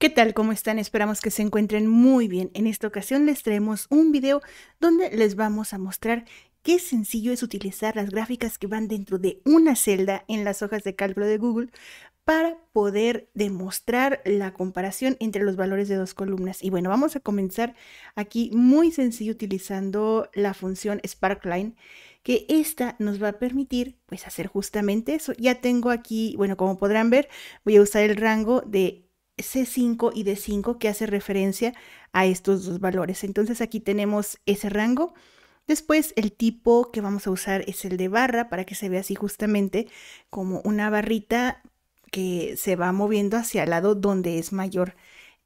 ¿Qué tal? ¿Cómo están? Esperamos que se encuentren muy bien. En esta ocasión les traemos un video donde les vamos a mostrar qué sencillo es utilizar las gráficas que van dentro de una celda en las hojas de cálculo de Google para poder demostrar la comparación entre los valores de dos columnas. Y bueno, vamos a comenzar aquí muy sencillo utilizando la función Sparkline que esta nos va a permitir pues hacer justamente eso. Ya tengo aquí, bueno, como podrán ver, voy a usar el rango de C5 y D5 que hace referencia a estos dos valores. Entonces aquí tenemos ese rango. Después el tipo que vamos a usar es el de barra para que se vea así justamente como una barrita que se va moviendo hacia el lado donde es mayor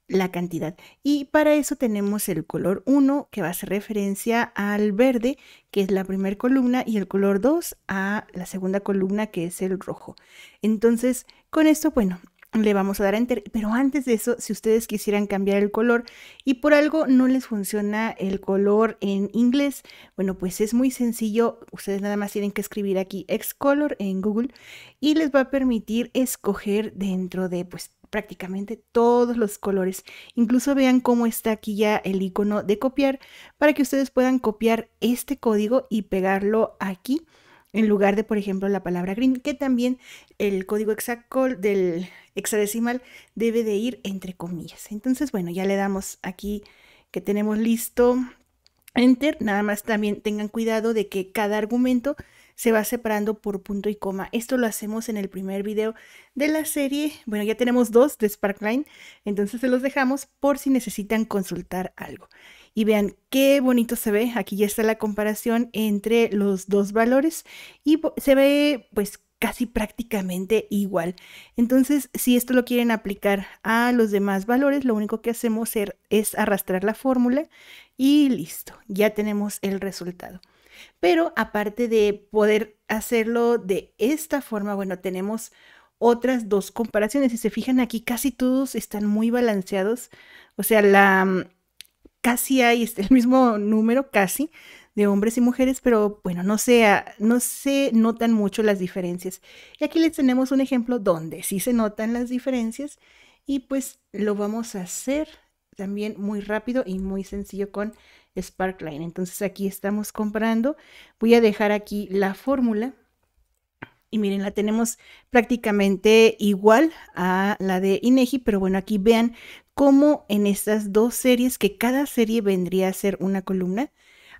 la cantidad. Y para eso tenemos el color 1 que va a hacer referencia al verde que es la primera columna y el color 2 a la segunda columna que es el rojo. Entonces con esto bueno le vamos a dar enter. Pero antes de eso, si ustedes quisieran cambiar el color y por algo no les funciona el color en inglés, bueno, pues es muy sencillo. Ustedes nada más tienen que escribir aquí color en Google y les va a permitir escoger dentro de pues prácticamente todos los colores. Incluso vean cómo está aquí ya el icono de copiar para que ustedes puedan copiar este código y pegarlo aquí en lugar de, por ejemplo, la palabra green, que también el código exacto del hexadecimal debe de ir entre comillas. Entonces, bueno, ya le damos aquí que tenemos listo Enter. Nada más también tengan cuidado de que cada argumento se va separando por punto y coma. Esto lo hacemos en el primer video de la serie. Bueno, ya tenemos dos de Sparkline, entonces se los dejamos por si necesitan consultar algo. Y vean qué bonito se ve. Aquí ya está la comparación entre los dos valores y se ve pues casi prácticamente igual. Entonces, si esto lo quieren aplicar a los demás valores, lo único que hacemos er, es arrastrar la fórmula y listo, ya tenemos el resultado. Pero aparte de poder hacerlo de esta forma, bueno, tenemos otras dos comparaciones. Si se fijan aquí, casi todos están muy balanceados. O sea, la mm, casi hay este, el mismo número, casi, de hombres y mujeres, pero bueno, no, sea, no se notan mucho las diferencias. Y aquí les tenemos un ejemplo donde sí se notan las diferencias y pues lo vamos a hacer también muy rápido y muy sencillo con Sparkline. Entonces aquí estamos comprando, Voy a dejar aquí la fórmula. Y miren, la tenemos prácticamente igual a la de Inegi, pero bueno, aquí vean cómo en estas dos series, que cada serie vendría a ser una columna,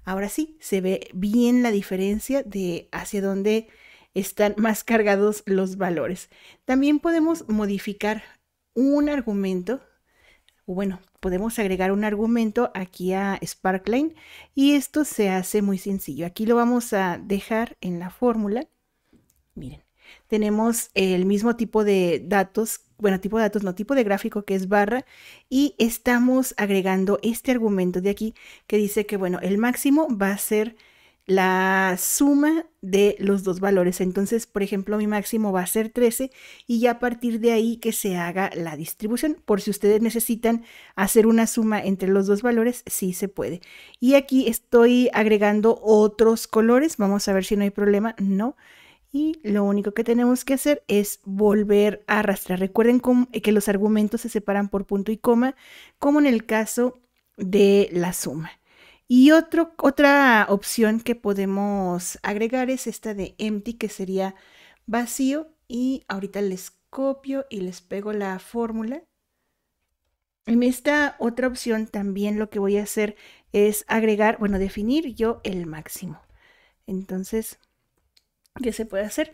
Ahora sí, se ve bien la diferencia de hacia dónde están más cargados los valores. También podemos modificar un argumento, bueno, podemos agregar un argumento aquí a Sparkline y esto se hace muy sencillo. Aquí lo vamos a dejar en la fórmula. Miren, tenemos el mismo tipo de datos, bueno, tipo de datos, no tipo de gráfico que es barra, y estamos agregando este argumento de aquí que dice que, bueno, el máximo va a ser la suma de los dos valores. Entonces, por ejemplo, mi máximo va a ser 13 y ya a partir de ahí que se haga la distribución. Por si ustedes necesitan hacer una suma entre los dos valores, sí se puede. Y aquí estoy agregando otros colores. Vamos a ver si no hay problema. No y lo único que tenemos que hacer es volver a arrastrar. Recuerden eh, que los argumentos se separan por punto y coma, como en el caso de la suma. Y otra opción que podemos agregar es esta de empty, que sería vacío. Y ahorita les copio y les pego la fórmula. En esta otra opción también lo que voy a hacer es agregar, bueno, definir yo el máximo. Entonces ¿Qué se puede hacer.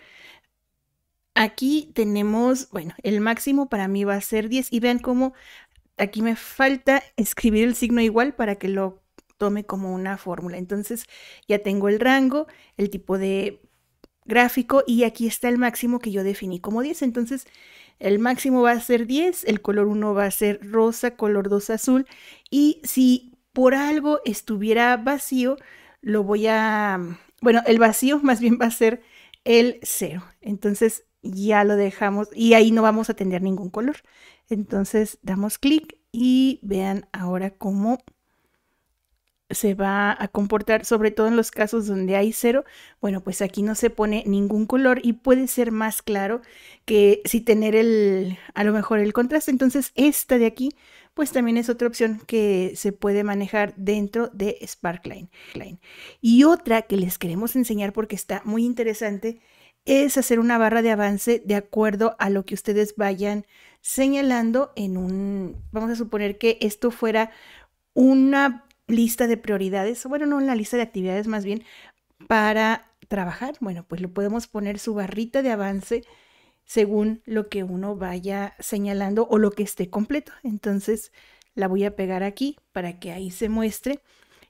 Aquí tenemos, bueno, el máximo para mí va a ser 10 y vean cómo aquí me falta escribir el signo igual para que lo tome como una fórmula. Entonces ya tengo el rango, el tipo de gráfico y aquí está el máximo que yo definí como 10. Entonces el máximo va a ser 10, el color 1 va a ser rosa, color 2 azul y si por algo estuviera vacío, lo voy a, bueno, el vacío más bien va a ser el cero Entonces ya lo dejamos y ahí no vamos a tener ningún color. Entonces damos clic y vean ahora cómo se va a comportar, sobre todo en los casos donde hay cero, bueno, pues aquí no se pone ningún color y puede ser más claro que si tener el, a lo mejor el contraste. Entonces, esta de aquí, pues también es otra opción que se puede manejar dentro de Sparkline. Y otra que les queremos enseñar porque está muy interesante es hacer una barra de avance de acuerdo a lo que ustedes vayan señalando en un, vamos a suponer que esto fuera una lista de prioridades, bueno, no en la lista de actividades más bien, para trabajar, bueno, pues lo podemos poner su barrita de avance según lo que uno vaya señalando o lo que esté completo. Entonces la voy a pegar aquí para que ahí se muestre.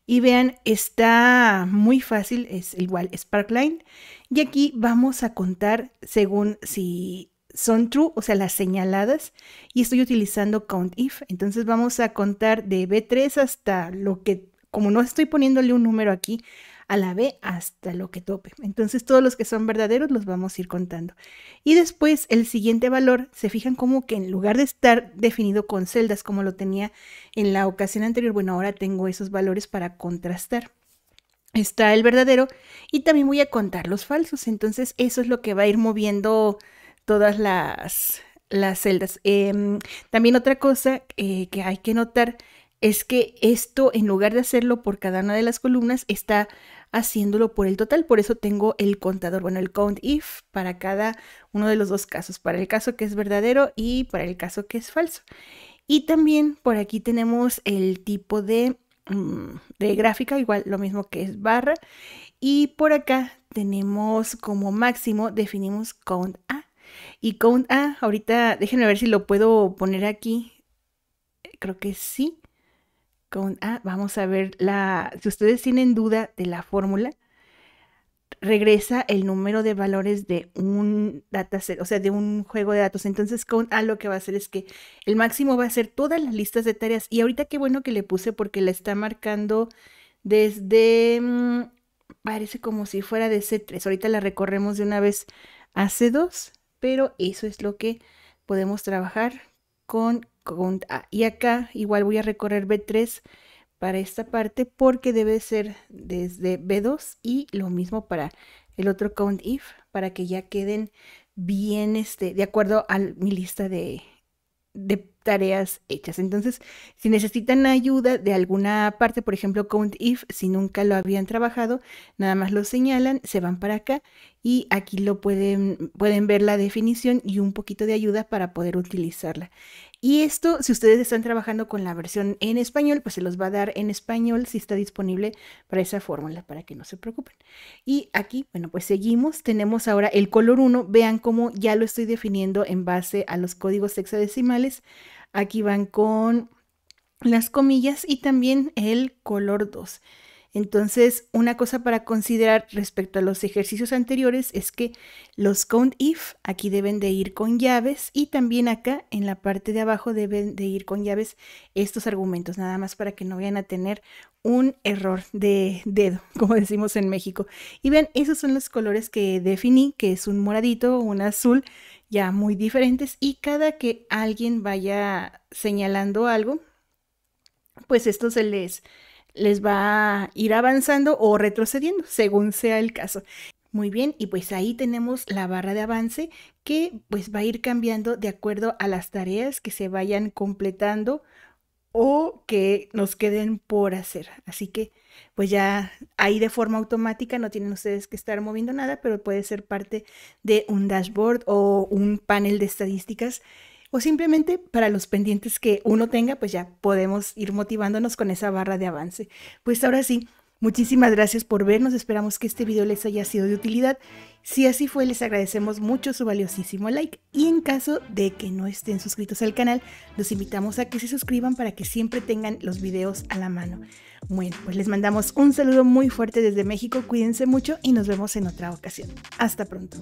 Y vean, está muy fácil, es igual Sparkline. Y aquí vamos a contar según si son true, o sea, las señaladas, y estoy utilizando count if. Entonces vamos a contar de B3 hasta lo que, como no estoy poniéndole un número aquí, a la B hasta lo que tope. Entonces todos los que son verdaderos los vamos a ir contando. Y después el siguiente valor, se fijan como que en lugar de estar definido con celdas como lo tenía en la ocasión anterior, bueno, ahora tengo esos valores para contrastar. Está el verdadero y también voy a contar los falsos. Entonces eso es lo que va a ir moviendo todas las, celdas. Em, también otra cosa eh, que hay que notar es que esto, en lugar de hacerlo por cada una de las columnas, está haciéndolo por el total. Por eso tengo el contador, bueno, el count if para cada uno de los dos casos, para el caso que es verdadero y para el caso que es falso. Y también por aquí tenemos el tipo de, mm, de gráfica, igual lo mismo que es barra. Y por acá tenemos como máximo, definimos count A. Y con A, ah, ahorita déjenme ver si lo puedo poner aquí. Creo que sí. con A, ah, vamos a ver la, si ustedes tienen duda de la fórmula, regresa el número de valores de un dataset, o sea, de un juego de datos. Entonces, con A ah, lo que va a hacer es que el máximo va a ser todas las listas de tareas. Y ahorita qué bueno que le puse porque la está marcando desde, mm, parece como si fuera de C3. Ahorita la recorremos de una vez a C2 pero eso es lo que podemos trabajar con, count A. Ah, y acá igual voy a recorrer B3 para esta parte porque debe ser desde B2 y lo mismo para el otro count if para que ya queden bien este, de acuerdo a mi lista de, de tareas hechas. Entonces, si necesitan ayuda de alguna parte, por ejemplo, Count If, si nunca lo habían trabajado, nada más lo señalan, se van para acá y aquí lo pueden, pueden ver la definición y un poquito de ayuda para poder utilizarla. Y esto, si ustedes están trabajando con la versión en español, pues se los va a dar en español si está disponible para esa fórmula, para que no se preocupen. Y aquí, bueno, pues seguimos. Tenemos ahora el color 1. Vean cómo ya lo estoy definiendo en base a los códigos hexadecimales. Aquí van con las comillas y también el color 2. Entonces, una cosa para considerar respecto a los ejercicios anteriores es que los count if aquí deben de ir con llaves y también acá en la parte de abajo deben de ir con llaves estos argumentos, nada más para que no vayan a tener un error de dedo, como decimos en México. Y ven, esos son los colores que definí, que es un moradito, un azul, ya muy diferentes. Y cada que alguien vaya señalando algo, pues esto se les les va a ir avanzando o retrocediendo, según sea el caso. Muy bien, y pues ahí tenemos la barra de avance que pues va a ir cambiando de acuerdo a las tareas que se vayan completando o que nos queden por hacer. Así que pues ya ahí de forma automática no tienen ustedes que estar moviendo nada, pero puede ser parte de un dashboard o un panel de estadísticas o simplemente para los pendientes que uno tenga, pues ya podemos ir motivándonos con esa barra de avance. Pues ahora sí, muchísimas gracias por vernos, esperamos que este video les haya sido de utilidad. Si así fue, les agradecemos mucho su valiosísimo like y en caso de que no estén suscritos al canal, los invitamos a que se suscriban para que siempre tengan los videos a la mano. Bueno, pues les mandamos un saludo muy fuerte desde México, cuídense mucho y nos vemos en otra ocasión. Hasta pronto.